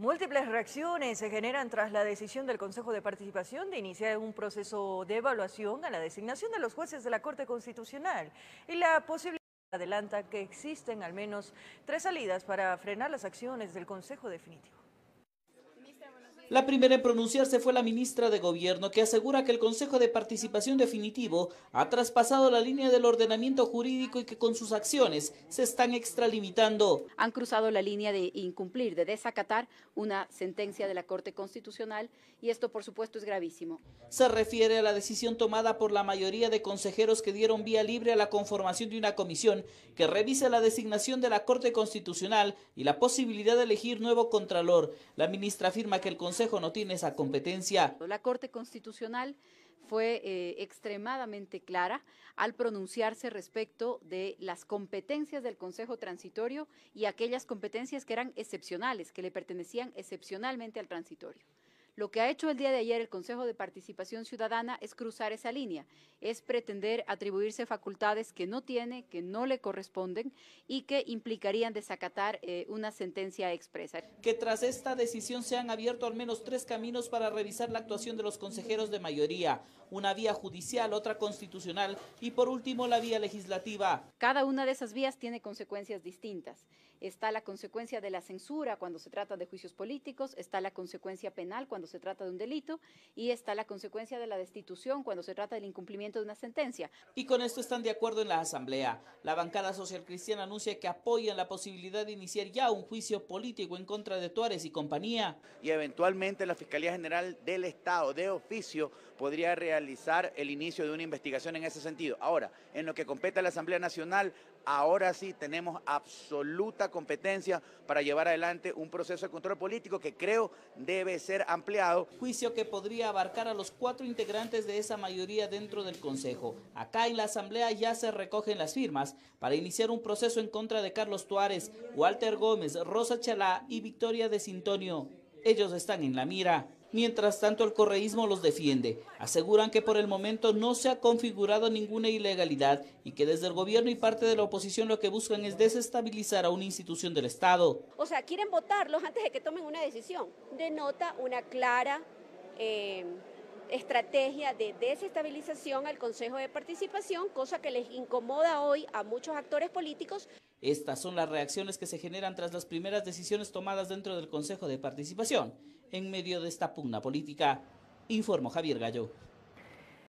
Múltiples reacciones se generan tras la decisión del Consejo de Participación de iniciar un proceso de evaluación a la designación de los jueces de la Corte Constitucional y la posibilidad adelanta que existen al menos tres salidas para frenar las acciones del Consejo Definitivo. La primera en pronunciarse fue la ministra de Gobierno, que asegura que el Consejo de Participación Definitivo ha traspasado la línea del ordenamiento jurídico y que con sus acciones se están extralimitando. Han cruzado la línea de incumplir, de desacatar una sentencia de la Corte Constitucional y esto por supuesto es gravísimo. Se refiere a la decisión tomada por la mayoría de consejeros que dieron vía libre a la conformación de una comisión que revise la designación de la Corte Constitucional y la posibilidad de elegir nuevo contralor. La ministra afirma que el Consejo no tiene esa competencia. La Corte Constitucional fue eh, extremadamente clara al pronunciarse respecto de las competencias del Consejo Transitorio y aquellas competencias que eran excepcionales, que le pertenecían excepcionalmente al transitorio. Lo que ha hecho el día de ayer el Consejo de Participación Ciudadana es cruzar esa línea, es pretender atribuirse facultades que no tiene, que no le corresponden y que implicarían desacatar eh, una sentencia expresa. Que tras esta decisión se han abierto al menos tres caminos para revisar la actuación de los consejeros de mayoría una vía judicial, otra constitucional y por último la vía legislativa. Cada una de esas vías tiene consecuencias distintas. Está la consecuencia de la censura cuando se trata de juicios políticos, está la consecuencia penal cuando se trata de un delito y está la consecuencia de la destitución cuando se trata del incumplimiento de una sentencia. Y con esto están de acuerdo en la Asamblea. La bancada social cristiana anuncia que apoyan la posibilidad de iniciar ya un juicio político en contra de Tuárez y compañía. Y eventualmente la Fiscalía General del Estado de oficio podría realizar el inicio de una investigación en ese sentido. Ahora, en lo que compete a la Asamblea Nacional, ahora sí tenemos absoluta competencia para llevar adelante un proceso de control político que creo debe ser ampliado. Juicio que podría abarcar a los cuatro integrantes de esa mayoría dentro del Consejo. Acá en la Asamblea ya se recogen las firmas para iniciar un proceso en contra de Carlos Tuárez, Walter Gómez, Rosa Chalá y Victoria de Sintonio. Ellos están en la mira. Mientras tanto, el correísmo los defiende. Aseguran que por el momento no se ha configurado ninguna ilegalidad y que desde el gobierno y parte de la oposición lo que buscan es desestabilizar a una institución del Estado. O sea, quieren votarlos antes de que tomen una decisión. Denota una clara... Eh, estrategia de desestabilización al Consejo de Participación, cosa que les incomoda hoy a muchos actores políticos. Estas son las reacciones que se generan tras las primeras decisiones tomadas dentro del Consejo de Participación en medio de esta pugna política, informó Javier Gallo.